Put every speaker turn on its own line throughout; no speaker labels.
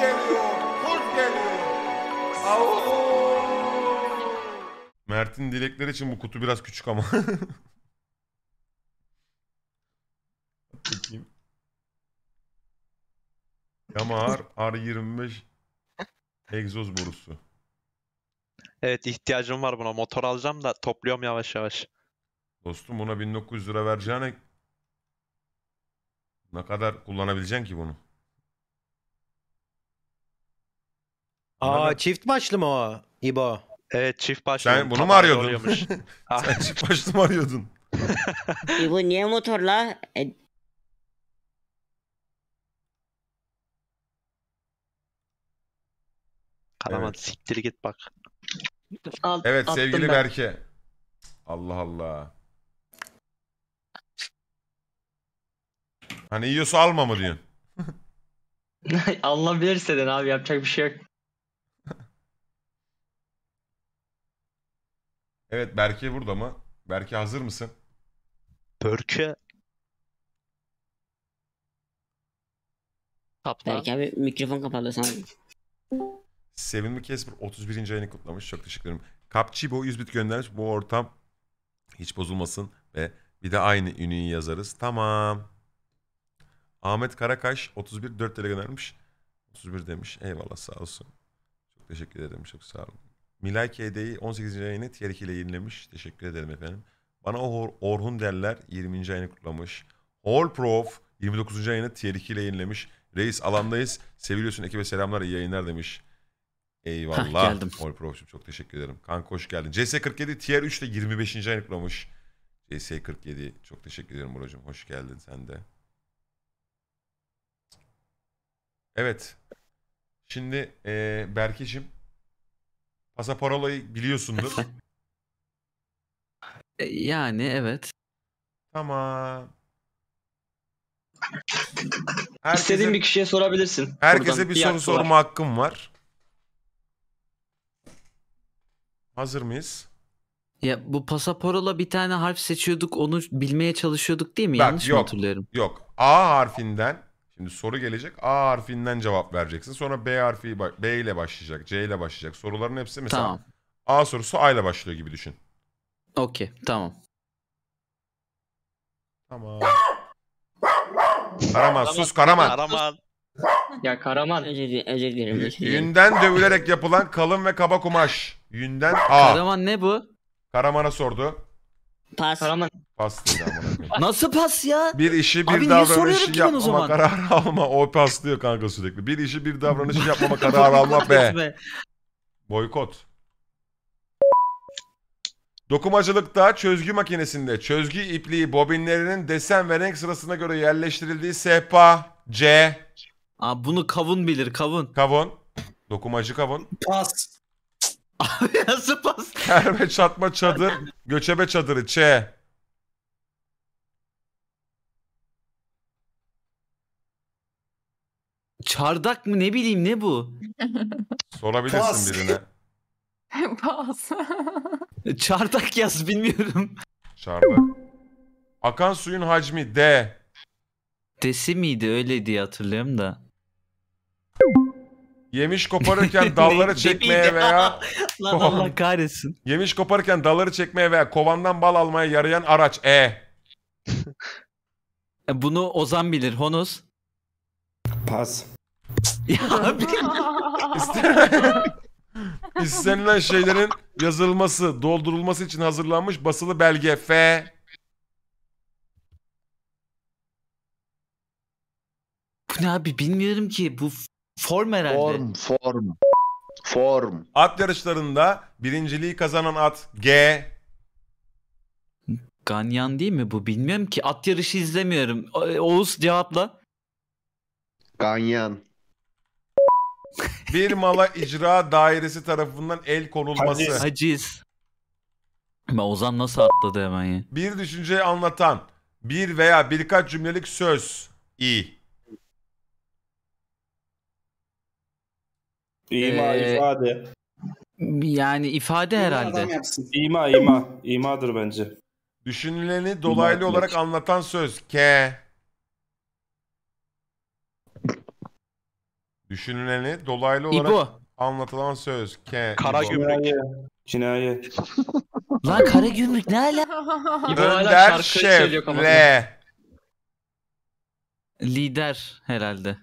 geliyor, geliyor. Mert'in dilekleri için bu kutu biraz küçük ama. Bakayım. Yamar R25 egzoz borusu. Evet ihtiyacım var buna. Motor alacağım da topluyorum yavaş yavaş. Dostum buna 1900 lira vereceğine ne kadar kullanabileceksin ki bunu? Aa Anladın? çift maçlı mı o İbo? Evet çift başlı. Sen bunu mu arıyordun? Ah, Sen çift başlı mı arıyordun? E niye motorla? E, Kalaman Evet. siktir git bak. alt- Evet sevgili ben. Berke. Allah Allah. Hani yiyorsa alma mı diyorsun? Allah bilirse de abi yapacak bir şey yok. Evet Berke burada mı? Berke hazır mısın? Berke, Kaptan. Belki abi mikrofon kapalı sana. Sevinme Kesper 31. ayını kutlamış. Çok teşekkür ederim. bu 100 bit göndermiş. Bu ortam hiç bozulmasın ve bir de aynı ünlüyü yazarız. Tamam. Ahmet Karakaş 31 4 lira göndermiş. 31 demiş. Eyvallah sağ olsun. Çok teşekkür ederim. Çok sağ olun. Milay KD'yi 18. ayını tier 2 ile yenilemiş. Teşekkür ederim efendim. Bana Or Orhun derler 20. ayını kutlamış. All Prof 29. ayını tier 2 ile yenilemiş. Reis alandayız. Seviliyorsun ekibe selamlar iyi yayınlar demiş. Eyvallah. Hah, geldim. All Prof'cum çok teşekkür ederim. Kanka hoş geldin. CS47 tier 3 ile 25. ayını kutlamış. CS47 çok teşekkür ederim Buracığım. Hoş geldin sen de. Evet. Şimdi e, Berke'cim Pasaport biliyorsundur. E, yani evet. Tamam. Herkese, İstediğin bir kişiye sorabilirsin. Herkese Buradan bir soru sorma hakkım var. Hazır mıyız? Ya bu pasaporola bir tane harf seçiyorduk onu bilmeye çalışıyorduk değil mi? Bak, Yanlış mı hatırlıyorum? Yok. A harfinden Şimdi soru gelecek. A harfinden cevap vereceksin. Sonra B harfi B ile başlayacak. C ile başlayacak. Soruların hepsi mesela Tamam. A sorusu A ile başlıyor gibi düşün. Okey. Tamam. Tamam. Karaman sus Karaman. Karaman. Ya Karaman. Özür dilerim. Yünden dövülerek yapılan kalın ve kaba kumaş. Yünden A. Karaman ne bu? Karaman'a sordu. Pas. Karaman. Pas dedi amına Nasıl pas ya? Bir işi bir Abi niye davranışı ki ben o zaman? kararı alma. O pas diyor kanka sürekli. Bir işi bir davranışı yapmama kararı alma be. Be. Boykot. Dokumacılıkta çözgü makinesinde çözgü ipliği bobinlerinin desen ve renk sırasına göre yerleştirildiği sehpa C. Aa, bunu kavun bilir kavun. Kavun. Dokumacı kavun. Pas. Abi nasıl pas? Kerme çatma çadır, göçebe çadırı Ç. Çardak mı ne bileyim ne bu? Sorabilirsin birine. Pas. Çardak yaz bilmiyorum. Çardak. Akan suyun hacmi D. Desi miydi öyle diye hatırlıyorum da. Yemiş koparırken dalları çekmeye veya Lan Allah kahretsin. yemiş koparırken dalları çekmeye veya kovandan bal almaya yarayan araç. E. e bunu Ozan bilir. Honos. Pas. Ya abi. İstenilen şeylerin yazılması, doldurulması için hazırlanmış basılı belge. F. Bu ne abi bilmiyorum ki. Bu Form herhalde. Form, form. Form. At yarışlarında birinciliği kazanan at G. Ganyan değil mi bu? Bilmiyorum ki. At yarışı izlemiyorum. E, Oğuz cevapla. Ganyan. Bir mala icra dairesi tarafından el konulması. Haciz. Haciz. Ben Ozan nasıl atladı hemen ya? Bir düşünceyi anlatan bir veya birkaç cümlelik söz. İyi. İma ee, ifade. Yani ifade ima herhalde. İma ima. İmadır bence. Düşünüleni dolaylı ima olarak anlatan söz. K. Düşünüleni dolaylı olarak İbo. anlatılan söz. K. Kara gümrük. Cinayet. Lan kara gümrük ne ala? İbo Önder şef. L. Lider herhalde.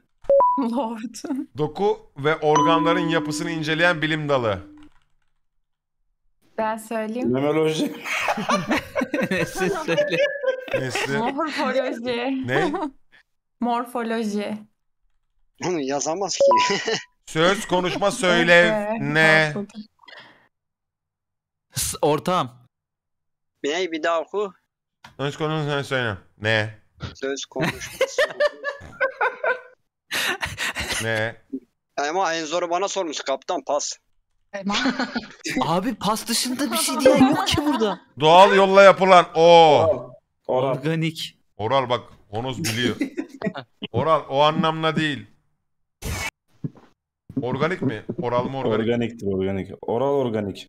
Lord. Doku ve organların yapısını inceleyen bilim dalı. Ben söyleyeyim. mi? Memoloji. Nesin söyle. Nesli. Morfoloji. ne? Morfoloji. Bunu yazamaz ki. Söz, konuşma, söyle ne? Ortam. Ney bir daha oku. Söz, konuşma, söyle. Ne? Söz konuşması. Ne? Ama en zoru bana sormuş kaptan pas. Abi pas dışında bir şey diyen yok ki burada. Doğal yolla yapılan. o. Oral. Organik. Oral bak Honoz biliyor. Oral o anlamla değil. Organik mi? Oral mı organik? Organiktir organik. Oral organik.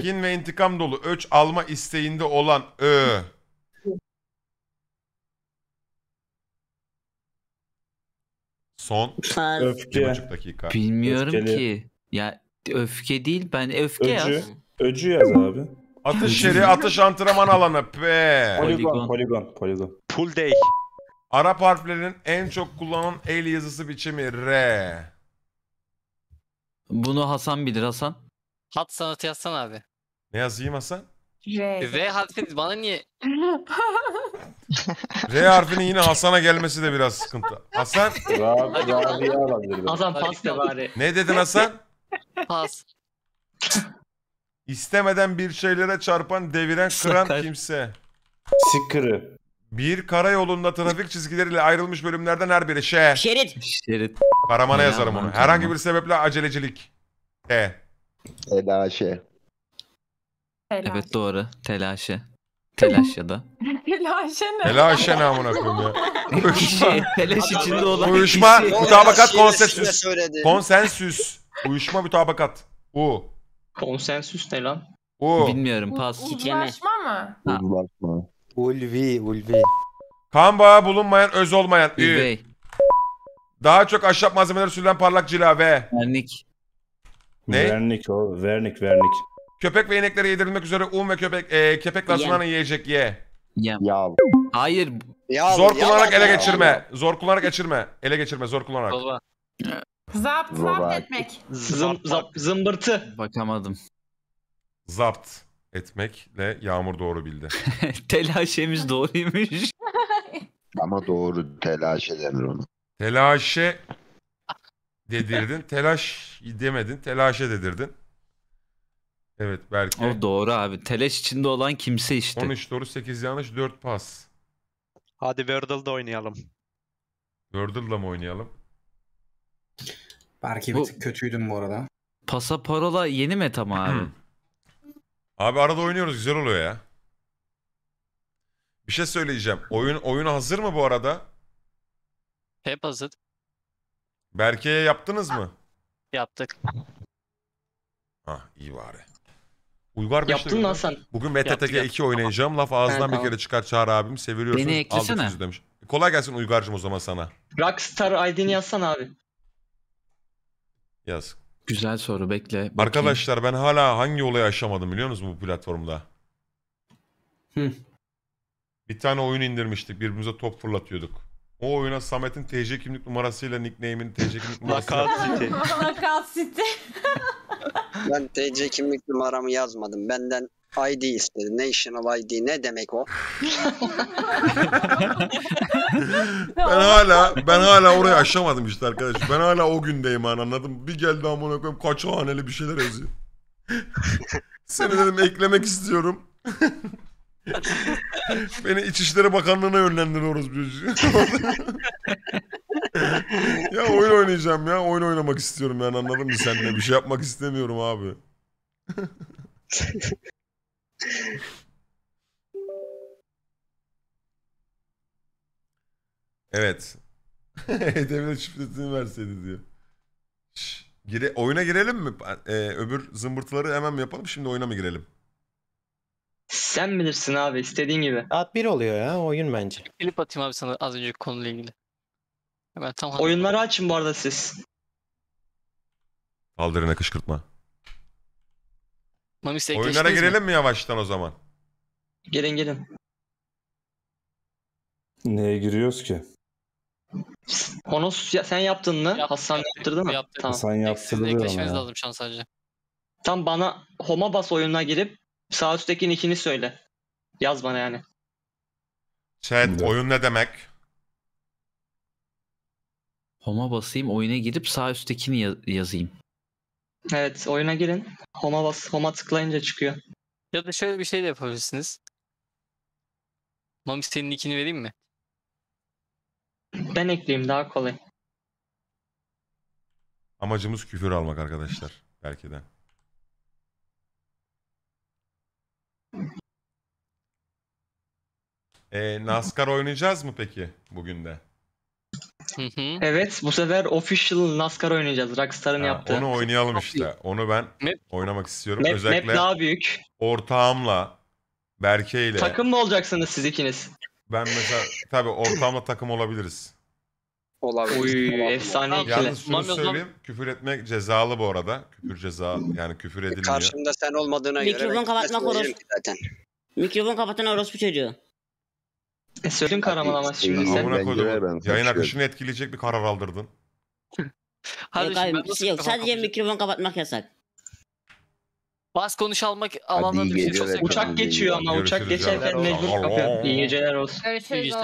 Kin ve intikam dolu öç alma isteğinde olan ö. Son öfke. dakika. Bilmiyorum Öfkeli. ki. Ya öfke değil ben öfke Öcü. yaz. Öcü yaz abi. Atış yeri, atış antrenman alanı. P. Poligon, Poligon. poligon, poligon. Pull day. Arap harflerinin en çok kullanılan el yazısı biçimi R. Bunu Hasan bilir Hasan. Hat sanatı yazsana abi. Ne yazayım Hasan? R. V harfi bana niye? R harfinin yine Hasan'a gelmesi de biraz sıkıntı. Hasan Rab, Rabia olabilir. de. Hasan pas de bari. ne dedin Hasan? Pas. İstemeden bir şeylere çarpan, deviren, kıran Sakar. kimse. Sikırı. Bir karayolunda trafik çizgileriyle ayrılmış bölümlerden her biri. Şe. Şerit. Şerit. Karamana Ya, yazarım onu. Herhangi bir sebeple acelecilik. T. Eda Evet doğru. Telaşe. Telaş ya da. Pelaşene. Pelaşene amına koyayım ya. Uyuşma. Peleş içinde olan Uyuşma, kişi. mutabakat, konsensüs. Konsensüs. Uyuşma, mutabakat. U. Konsensüs ne lan? U. Bilmiyorum pas. U- uzlaşma mı? Ha. Uzlaşma. Ulvi, ulvi. Kan bağı bulunmayan, öz olmayan. Ü. Daha çok ahşap malzemeleri sürülen parlak cila ve. Vernik. Ne? Vernik o. Vernik, vernik. Köpek ve ineklere yedirilmek üzere un ve köpek, e, köpekler sunan yiyecek ye. Yağlı. Hayır. Yağlı, Zor kullanarak ele geçirme. Zor kullanarak geçirme. Ele geçirme zor kullanarak. Zapt zapt etmek. Zım, zap, zımbırtı. Bakamadım. Zapt etmekle Yağmur doğru bildi. Telaşemiz doğruymuş. Ama doğru telaş ederler onu. Telaşe dedirdin. Telaş demedin. Telaşe dedirdin. Evet belki. O doğru abi. Teleş içinde olan kimse işte. 13 doğru 8 yanlış 4 pas. Hadi Wordle'da oynayalım. Wordle'da mı oynayalım? Belki bir tık kötüydüm bu arada. Pasa parola yeni meta mı abi? Hmm. abi arada oynuyoruz güzel oluyor ya. Bir şey söyleyeceğim. Oyun oyun hazır mı bu arada? Hep hazır. Berke'ye yaptınız mı? Yaptık. Ah iyi bari. Uygar Beşiktaş. Yaptın lan sen. Bugün VTTK 2 oynayacağım. Laf ağzından bir kere çıkar Çağrı abim. Seviyorsun. Beni eklesene. Aldık demiş. E, kolay gelsin Uygar'cım o zaman sana. Rockstar ID'ni yazsana abi. Yaz. Güzel soru bekle. Bakayım. Arkadaşlar ben hala hangi olayı aşamadım biliyor musunuz bu platformda? Bir tane oyun indirmiştik. Birbirimize top fırlatıyorduk. O oyuna Samet'in TC kimlik numarasıyla nickname'in TC kimlik numarasıyla... Nakal City. Knockout City. Ben TC kimlik numaramı yazmadım. Benden ID istedi. National ID ne demek o? ben hala ben hala orayı aşamadım işte arkadaş. Ben hala o gündeyim hani anladım. Bir geldi amına koyayım kaç haneli bir şeyler yazıyor. Seni dedim eklemek istiyorum. Beni İçişleri Bakanlığı'na yönlendiriyoruz orospu çocuğu. ya oyun oynayacağım ya. Oyun oynamak istiyorum yani anladın mı senle? Bir şey yapmak istemiyorum abi. evet. Hedefine şifresini verseydi diyor. Şş, gire, oyuna girelim mi? Ee, öbür zımbırtıları hemen mi yapalım? Şimdi oyuna mı girelim? Sen bilirsin abi istediğin gibi. At bir oluyor ya oyun bence. Klip atayım abi sana az önceki konuyla ilgili. Hemen tam Oyunları açın bu arada siz. Baldırına kışkırtma. Mamis Oyunlara ekleştiniz mi? girelim mi? yavaştan o zaman? Gelin gelin. Neye giriyoruz ki? Honos ya- sen yaptın mı? Yaptım, Hasan yaptım, yaptırdı mı? yaptım. Tamam. Sen Sizin yaptırılıyor ekleşmeniz lazım şu an sadece. Tam bana Homa Bas oyununa girip Sağ üstteki nickini söyle. Yaz bana yani. Chat oyun ne demek? Home'a basayım oyuna girip sağ üsttekini ya- yazayım. Evet oyuna girin. Home'a bas, home'a tıklayınca çıkıyor. Ya da şöyle bir şey de yapabilirsiniz. Mami senin nickini vereyim mi? Ben ekleyeyim daha kolay. Amacımız küfür almak arkadaşlar. Belki de. Ee, NASCAR oynayacağız mı peki bugün de? Evet bu sefer official NASCAR oynayacağız. Rockstar'ın Ha, yaptığı. onu oynayalım işte. Onu ben Map- oynamak istiyorum. Map, map daha büyük. ortağımla ile. Takım mı olacaksınız siz ikiniz? Ben mesela tabii ortağımla takım olabiliriz. Olabilir. Oy efsane Tamam. ikili. Yalnız şunu Mami o zaman- söyleyeyim. Küfür etmek cezalı bu arada. Küfür ceza yani küfür e, edilmiyor. Karşımda sen olmadığına göre... Mikrofon kapatmak beklemeyelim Mikrofon kapatan orospu çocuğu. E söyledin kahraman ama şimdi sen. Amına Yayın akışını etkileyecek bir karar aldırdın. Hadi yok abi şey yok. Sadece mikrofon kapatmak yasak. Bas konuş almak alanları düşünmüş olsak. Uçak geçiyor ama uçak geçerken mecbur kapıyor. İyi geceler olsun. Görüşürüz.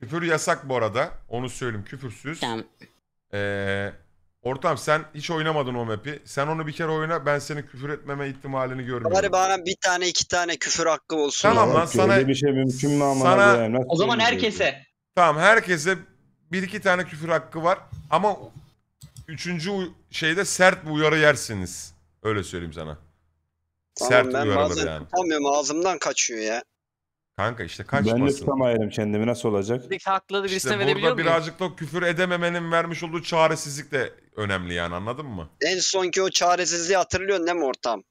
Küfür yasak bu arada. Onu söyleyeyim küfürsüz. Tamam. Eee Ortam sen hiç oynamadın o map'i. Sen onu bir kere oyna ben senin küfür etmeme ihtimalini görmüyorum. Bari bana bir tane iki tane küfür hakkı olsun. Tamam lan sana... bir şey mümkün mü amına sana- O zaman şey herkese. Tamam herkese bir iki tane küfür hakkı var ama üçüncü şeyde sert bir uyarı yersiniz. Öyle söyleyeyim sana. Tamam, sert ben uyarılar bazen yani. tutamıyorum ağzımdan kaçıyor ya. Kanka işte kaçmasın. Ben de tutamayarım kendimi nasıl olacak? Haklı da birisine işte verebiliyor burada muyum? birazcık da küfür edememenin vermiş olduğu çaresizlik de önemli yani anladın mı? En sonki o çaresizliği hatırlıyorsun değil mi ortam?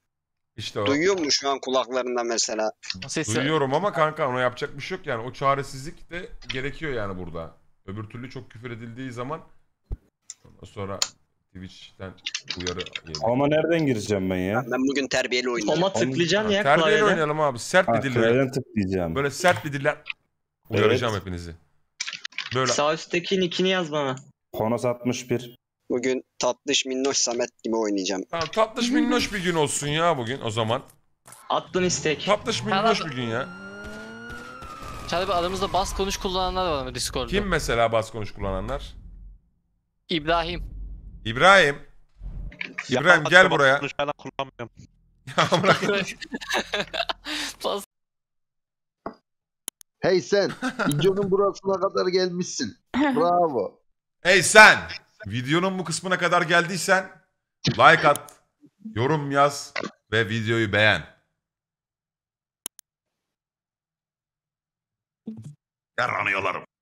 İşte o. Duyuyor mu şu an kulaklarında mesela? O Sesi. Duyuyorum ama kanka ona yapacak bir şey yok yani. O çaresizlik de gerekiyor yani burada. Öbür türlü çok küfür edildiği zaman sonra Twitch'ten uyarı yedim. Ama nereden gireceğim ben ya? Ben bugün terbiyeli oynayacağım. Ama tıklayacaksın ya Terbiyeli oynayalım abi. Sert bir dille. oynayalım. tıklayacağım? Böyle sert bir dille uyaracağım hepinizi. Böyle Sağ üstteki nickini yaz bana. Konos 61. Bugün tatlış minnoş Samet gibi oynayacağım. tamam, tatlış minnoş bir gün olsun ya bugün o zaman. Attın istek. Tatlış minnoş bir gün ya. Çağrı Bey aramızda bas konuş kullananlar var mı Discord'da? Kim mesela bas konuş kullananlar? İbrahim. İbrahim. İbrahim Ya, gel buraya. Bunu kullanmıyorum. Ya amına- Hey sen, videonun burasına kadar gelmişsin. Bravo. Hey sen. Videonun bu kısmına kadar geldiysen like at, yorum yaz ve videoyu beğen. Yaranıyorlarım.